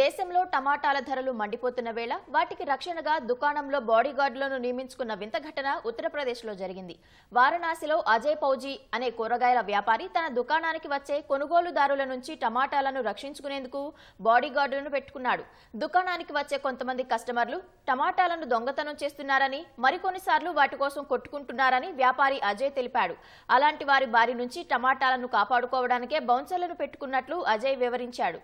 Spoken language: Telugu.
దేశంలో టమాటాల ధరలు మండిపోతున్న వేళ వాటికి రక్షణగా దుకాణంలో బాడీగార్డులను నియమించుకున్న వింత ఘటన ఉత్తరప్రదేశ్లో జరిగింది వారణాసిలో అజయ్ పౌజీ అనే కూరగాయల వ్యాపారి తన దుకాణానికి వచ్చే కొనుగోలుదారుల నుంచి టమాటాలను రక్షించుకునేందుకు బాడీగార్డులను పెట్టుకున్నాడు దుకాణానికి వచ్చే కొంతమంది కస్టమర్లు టమాటాలను దొంగతనం చేస్తున్నారని మరికొన్నిసార్లు వాటి కోసం కొట్టుకుంటున్నారని వ్యాపారి అజయ్ తెలిపాడు అలాంటి వారి బారి నుంచి టమాటాలను కాపాడుకోవడానికే బౌన్సర్లను పెట్టుకున్నట్లు అజయ్ వివరించాడు